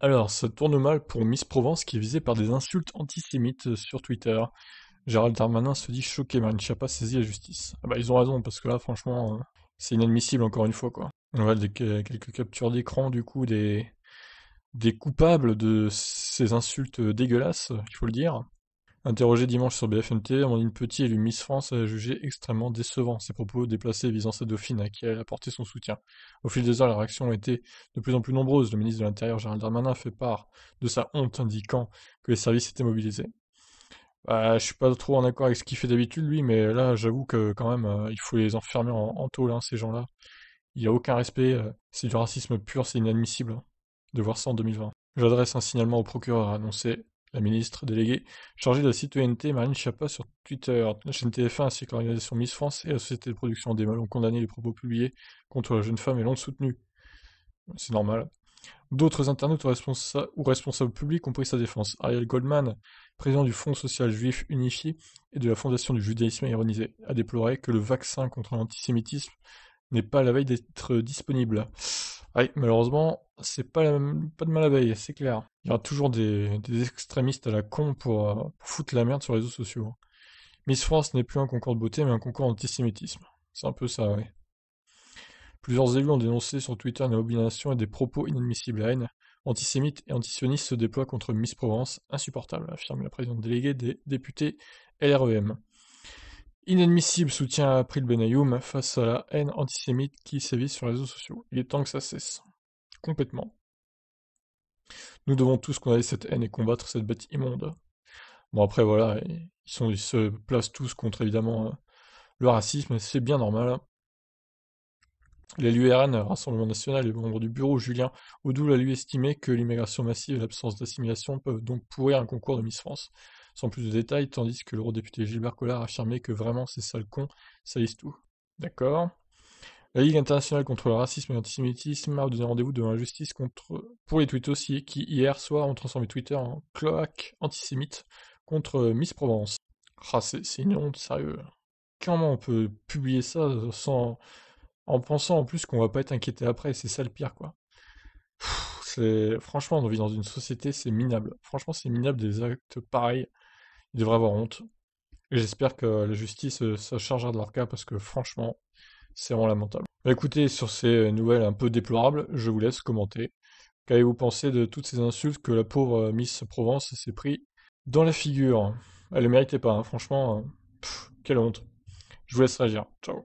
Alors, ça tourne mal pour Miss Provence qui est visée par des insultes antisémites euh, sur Twitter. Gérald Darmanin se dit choqué, mais s'est pas saisi la justice. Ah bah ils ont raison, parce que là franchement, euh, c'est inadmissible encore une fois quoi. On voit quelques captures d'écran du coup des, des coupables de ces insultes euh, dégueulasses, il faut le dire. Interrogé dimanche sur BFMT, Amandine Petit, élue Miss France, a jugé extrêmement décevant ses propos déplacés visant sa dauphine à qui elle a apporté son soutien. Au fil des heures, les réactions ont été de plus en plus nombreuses. Le ministre de l'Intérieur, Gérald Darmanin, fait part de sa honte, indiquant que les services étaient mobilisés. Je bah, je suis pas trop en accord avec ce qu'il fait d'habitude, lui, mais là, j'avoue que quand même, euh, il faut les enfermer en, tôle, hein, ces gens-là. Il n'y a aucun respect, euh, c'est du racisme pur, c'est inadmissible hein, de voir ça en 2020. J'adresse un signalement au procureur, annoncé la ministre déléguée chargée de la citoyenneté Marine Schiappa sur Twitter. La chaîne TF1 ainsi que l'organisation Miss France et la société de production des ont condamné les propos publiés contre la jeune femme et l'ont soutenue. C'est normal. D'autres internautes ou, ou, responsables publics ont pris sa défense. Ariel Goldman, président du Fonds social juif unifié et de la Fondation du judaïsme ironisé, a déploré que le vaccin contre l'antisémitisme n'est pas à la veille d'être disponible. Ah oui, malheureusement, c'est pas, pas de mal c'est clair. Il y aura toujours des, extrémistes à la con euh, pour, foutre la merde sur les réseaux sociaux. Hein. Miss France n'est plus un concours de beauté, mais un concours d'antisémitisme. C'est un peu ça, oui. Plusieurs élus ont dénoncé sur Twitter une abomination et des propos inadmissibles à haine. Antisémites et antisionistes se déploient contre Miss Provence, insupportable, affirme la présidente déléguée des députés LREM. Inadmissible soutien à April Benayoum face à la haine antisémite qui sévit sur les réseaux sociaux. Il est temps que ça cesse. Complètement. Nous devons tous condamner cette haine et combattre cette bête immonde. Bon après voilà, ils, se placent tous contre évidemment euh, le racisme, c'est bien normal. Les l'URN, Rassemblement National et membre du bureau Julien Odoul a lui estimé que l'immigration massive et l'absence d'assimilation peuvent donc pourrir un concours de Miss France sans plus de détails, tandis que le l'eurodéputé Gilbert Collard affirmait que vraiment ces sales cons salissent tout. D'accord La Ligue internationale contre le racisme et l'antisémitisme a donné rendez-vous devant la justice contre... pour les tweets aussi, qui hier soir ont transformé Twitter en cloaque antisémite contre euh, Miss Provence. Ah, c'est une honte, sérieux. Comment on peut publier ça sans... en pensant en plus qu'on va pas être inquiété après C'est ça le pire, quoi. C'est franchement, on vit dans une société, c'est minable. Franchement, c'est minable des actes pareils. Ils devraient avoir honte. Et j'espère que la justice euh, se chargera de leur cas parce que franchement, c'est vraiment lamentable. Bah, écoutez, sur ces euh, nouvelles un peu déplorables, je vous laisse commenter. Qu'avez-vous pensé de toutes ces insultes que la pauvre euh, Miss Provence s'est pris dans la figure Elle ne méritait pas, hein. franchement. quelle honte. Je vous laisse agir, Ciao.